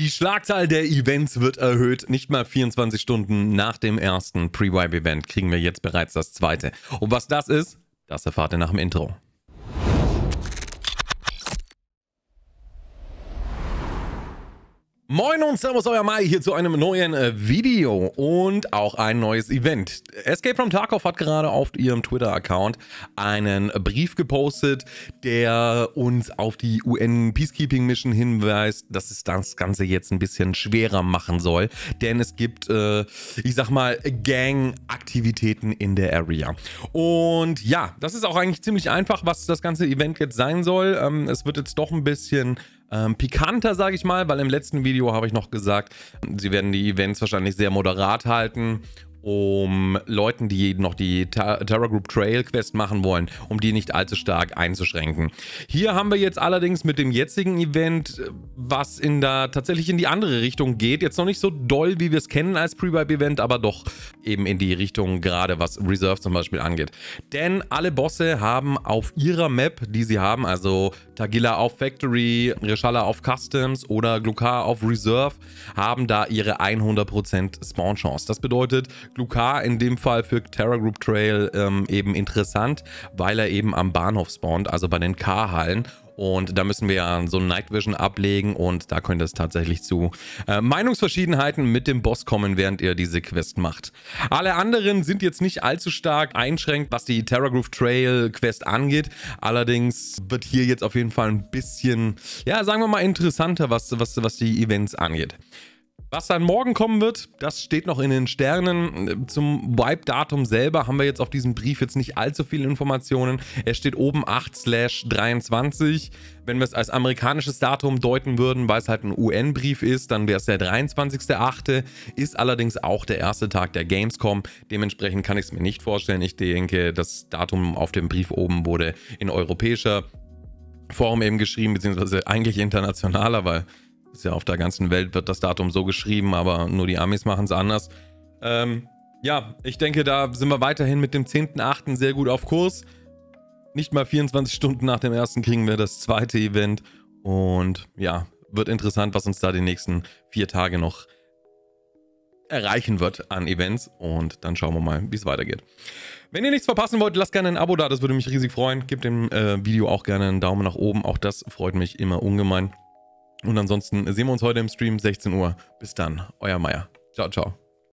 Die Schlagzahl der Events wird erhöht. Nicht mal 24 Stunden nach dem ersten Pre-Vibe-Event kriegen wir jetzt bereits das zweite. Und was das ist, das erfahrt ihr nach dem Intro. Moin und Servus, euer Mai hier zu einem neuen äh, Video und auch ein neues Event. Escape from Tarkov hat gerade auf ihrem Twitter-Account einen Brief gepostet, der uns auf die UN-Peacekeeping-Mission hinweist, dass es das Ganze jetzt ein bisschen schwerer machen soll, denn es gibt, äh, ich sag mal, Gang-Aktivitäten in der Area. Und ja, das ist auch eigentlich ziemlich einfach, was das ganze Event jetzt sein soll. Ähm, es wird jetzt doch ein bisschen ähm, pikanter, sage ich mal, weil im letzten Video habe ich noch gesagt, sie werden die Events wahrscheinlich sehr moderat halten um Leuten, die noch die Terra Group Trail Quest machen wollen, um die nicht allzu stark einzuschränken. Hier haben wir jetzt allerdings mit dem jetzigen Event, äh, was in da tatsächlich in die andere Richtung geht, jetzt noch nicht so doll, wie wir es kennen als Pre-Vibe-Event, aber doch eben in die Richtung gerade, was Reserve zum Beispiel angeht. Denn alle Bosse haben auf ihrer Map, die sie haben, also Tagila auf Factory, Rishala auf Customs oder Glukar auf Reserve, haben da ihre 100% Spawn-Chance. Das bedeutet, Lucar in dem Fall für Terra Group Trail ähm, eben interessant, weil er eben am Bahnhof spawnt, also bei den K-Hallen. Und da müssen wir ja so ein Night Vision ablegen und da könnte es tatsächlich zu äh, Meinungsverschiedenheiten mit dem Boss kommen, während ihr diese Quest macht. Alle anderen sind jetzt nicht allzu stark einschränkt, was die Terra Groove Trail Quest angeht. Allerdings wird hier jetzt auf jeden Fall ein bisschen, ja, sagen wir mal interessanter, was, was, was die Events angeht. Was dann morgen kommen wird, das steht noch in den Sternen. Zum Wipe-Datum selber haben wir jetzt auf diesem Brief jetzt nicht allzu viele Informationen. Er steht oben 8/23. Wenn wir es als amerikanisches Datum deuten würden, weil es halt ein UN-Brief ist, dann wäre es der 23.8. Ist allerdings auch der erste Tag der Gamescom. Dementsprechend kann ich es mir nicht vorstellen. Ich denke, das Datum auf dem Brief oben wurde in europäischer Form eben geschrieben, beziehungsweise eigentlich internationaler, weil ist ja auf der ganzen Welt wird das Datum so geschrieben, aber nur die Amis machen es anders. Ähm, ja, ich denke, da sind wir weiterhin mit dem 10.8. sehr gut auf Kurs. Nicht mal 24 Stunden nach dem ersten kriegen wir das zweite Event. Und ja, wird interessant, was uns da die nächsten vier Tage noch erreichen wird an Events und dann schauen wir mal, wie es weitergeht. Wenn ihr nichts verpassen wollt, lasst gerne ein Abo da, das würde mich riesig freuen. Gebt dem äh, Video auch gerne einen Daumen nach oben, auch das freut mich immer ungemein. Und ansonsten sehen wir uns heute im Stream 16 Uhr. Bis dann, euer Meier. Ciao, ciao.